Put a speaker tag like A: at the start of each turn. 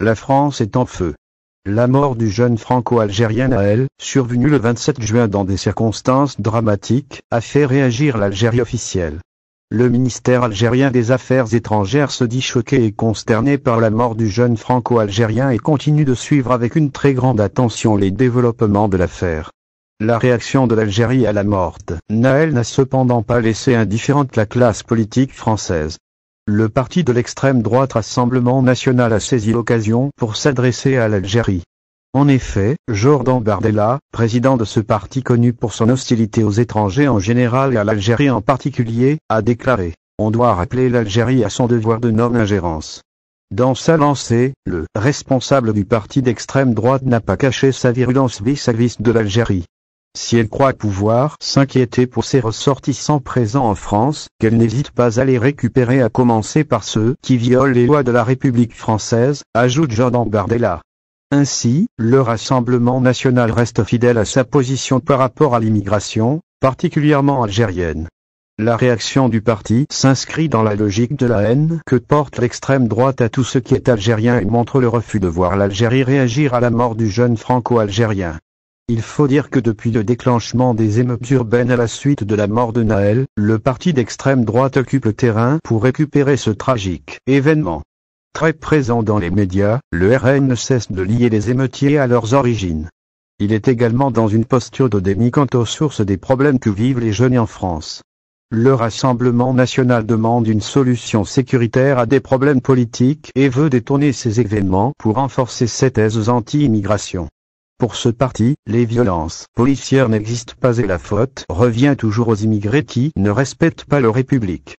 A: La France est en feu. La mort du jeune franco-algérien Naël, survenue le 27 juin dans des circonstances dramatiques, a fait réagir l'Algérie officielle. Le ministère algérien des Affaires étrangères se dit choqué et consterné par la mort du jeune franco-algérien et continue de suivre avec une très grande attention les développements de l'affaire. La réaction de l'Algérie à la mort Naël n'a cependant pas laissé indifférente la classe politique française. Le parti de l'extrême droite Rassemblement National a saisi l'occasion pour s'adresser à l'Algérie. En effet, Jordan Bardella, président de ce parti connu pour son hostilité aux étrangers en général et à l'Algérie en particulier, a déclaré « On doit rappeler l'Algérie à son devoir de non-ingérence ». Dans sa lancée, le responsable du parti d'extrême droite n'a pas caché sa virulence vis-à-vis de l'Algérie. Si elle croit pouvoir s'inquiéter pour ses ressortissants présents en France, qu'elle n'hésite pas à les récupérer à commencer par ceux qui violent les lois de la République française, ajoute Jordan Bardella. Ainsi, le Rassemblement national reste fidèle à sa position par rapport à l'immigration, particulièrement algérienne. La réaction du parti s'inscrit dans la logique de la haine que porte l'extrême droite à tout ce qui est algérien et montre le refus de voir l'Algérie réagir à la mort du jeune franco-algérien. Il faut dire que depuis le déclenchement des émeutes urbaines à la suite de la mort de Naël, le parti d'extrême droite occupe le terrain pour récupérer ce tragique événement. Très présent dans les médias, le RN ne cesse de lier les émeutiers à leurs origines. Il est également dans une posture de déni quant aux sources des problèmes que vivent les jeunes en France. Le Rassemblement national demande une solution sécuritaire à des problèmes politiques et veut détourner ces événements pour renforcer ses thèses anti-immigration. Pour ce parti, les violences policières n'existent pas et la faute revient toujours aux immigrés qui ne respectent pas leur République.